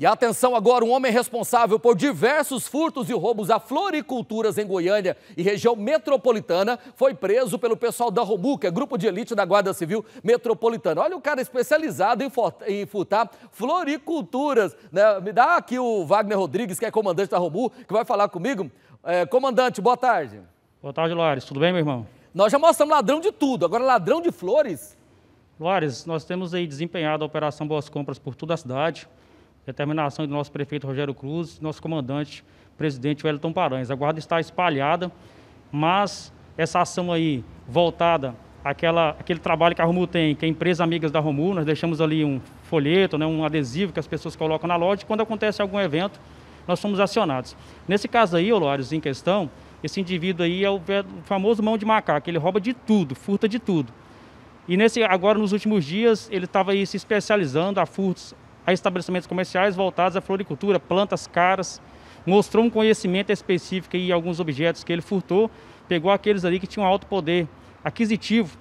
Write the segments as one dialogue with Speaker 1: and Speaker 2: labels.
Speaker 1: E atenção agora, um homem responsável por diversos furtos e roubos a floriculturas em Goiânia e região metropolitana foi preso pelo pessoal da que é grupo de elite da Guarda Civil Metropolitana. Olha o cara especializado em, em furtar floriculturas. Né? Me dá aqui o Wagner Rodrigues, que é comandante da Robu, que vai falar comigo. É, comandante, boa tarde. Boa tarde,
Speaker 2: Lares. Tudo bem, meu irmão?
Speaker 1: Nós já mostramos ladrão de tudo, agora ladrão de flores?
Speaker 2: Lares, nós temos aí desempenhado a Operação Boas Compras por toda a cidade determinação do nosso prefeito Rogério Cruz, nosso comandante, presidente Wellington Paranhos. A guarda está espalhada, mas essa ação aí voltada àquela, àquele trabalho que a Romul tem, que é a empresa Amigas da Romul, nós deixamos ali um folheto, né, um adesivo que as pessoas colocam na loja, e quando acontece algum evento, nós somos acionados. Nesse caso aí, Olórios, em questão, esse indivíduo aí é o famoso mão de macaco, ele rouba de tudo, furta de tudo. E nesse, agora, nos últimos dias, ele estava aí se especializando a furtos a estabelecimentos comerciais voltados à floricultura, plantas caras. Mostrou um conhecimento específico e alguns objetos que ele furtou, pegou aqueles ali que tinham alto poder aquisitivo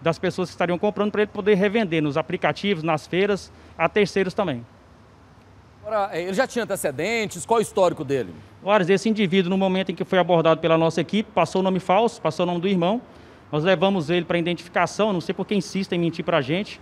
Speaker 2: das pessoas que estariam comprando para ele poder revender nos aplicativos, nas feiras, a terceiros também. É, ele já tinha antecedentes? Qual é o histórico dele? Ora, esse indivíduo, no momento em que foi abordado pela nossa equipe, passou o nome falso, passou o nome do irmão. Nós levamos ele para identificação, não sei por que insiste em mentir para a gente.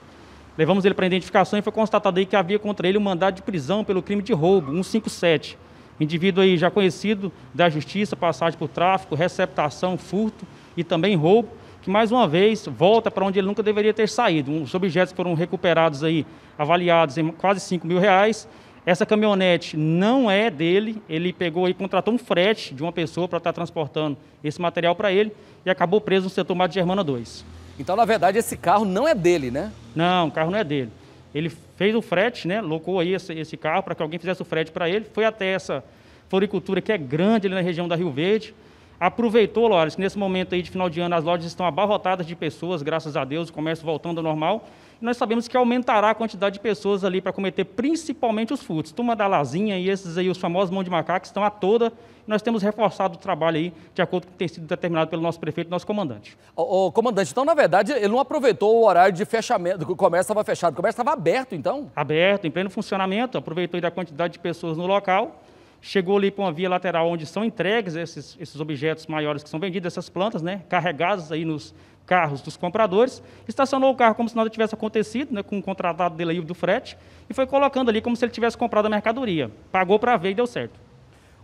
Speaker 2: Levamos ele para identificação e foi constatado aí que havia contra ele um mandado de prisão pelo crime de roubo, 157. Indivíduo aí já conhecido da justiça, passagem por tráfico, receptação, furto e também roubo, que mais uma vez volta para onde ele nunca deveria ter saído. Os objetos foram recuperados aí, avaliados em quase 5 mil reais. Essa caminhonete não é dele, ele pegou e contratou um frete de uma pessoa para estar transportando esse material para ele e acabou preso no setor Mato Germana 2. Então, na verdade, esse carro não é dele, né? Não, o carro não é dele. Ele fez o frete, né? Locou aí esse, esse carro para que alguém fizesse o frete para ele. Foi até essa floricultura que é grande ali na região da Rio Verde aproveitou, Lores, que nesse momento aí de final de ano as lojas estão abarrotadas de pessoas, graças a Deus, o comércio voltando ao normal. E nós sabemos que aumentará a quantidade de pessoas ali para cometer principalmente os furtos. Turma da Lazinha e esses aí, os famosos mão de macaco, estão a toda. Nós temos reforçado o trabalho aí, de acordo com o que tem sido determinado pelo nosso prefeito e nosso comandante.
Speaker 1: O comandante, então, na verdade, ele não aproveitou o horário de fechamento, o comércio estava fechado, o comércio estava aberto, então?
Speaker 2: Aberto, em pleno funcionamento, aproveitou aí da quantidade de pessoas no local chegou ali para uma via lateral onde são entregues esses, esses objetos maiores que são vendidos, essas plantas, né, carregadas aí nos carros dos compradores, estacionou o carro como se nada tivesse acontecido, né, com o contratado dele aí do frete, e foi colocando ali como se ele tivesse comprado a
Speaker 1: mercadoria. Pagou para ver e deu certo.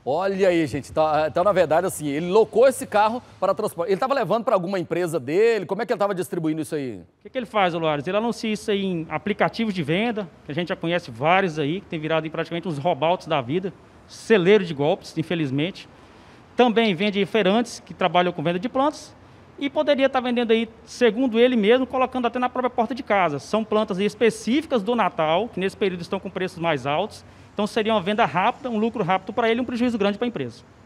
Speaker 1: Olha aí, gente. até tá, então, na verdade, assim, ele locou esse carro para transporte. Ele estava levando para alguma empresa dele? Como é que ele estava distribuindo isso aí? O que, que, ele
Speaker 2: faz, Luares? Ele anuncia isso aí em aplicativos de venda, que a gente já conhece vários aí, que tem virado praticamente uns robaltos da vida celeiro de golpes, infelizmente. Também vende feirantes que trabalham com venda de plantas e poderia estar vendendo aí, segundo ele mesmo, colocando até na própria porta de casa. São plantas específicas do Natal, que nesse período estão com preços mais altos. Então seria uma venda rápida, um lucro rápido para ele e um prejuízo grande para a empresa.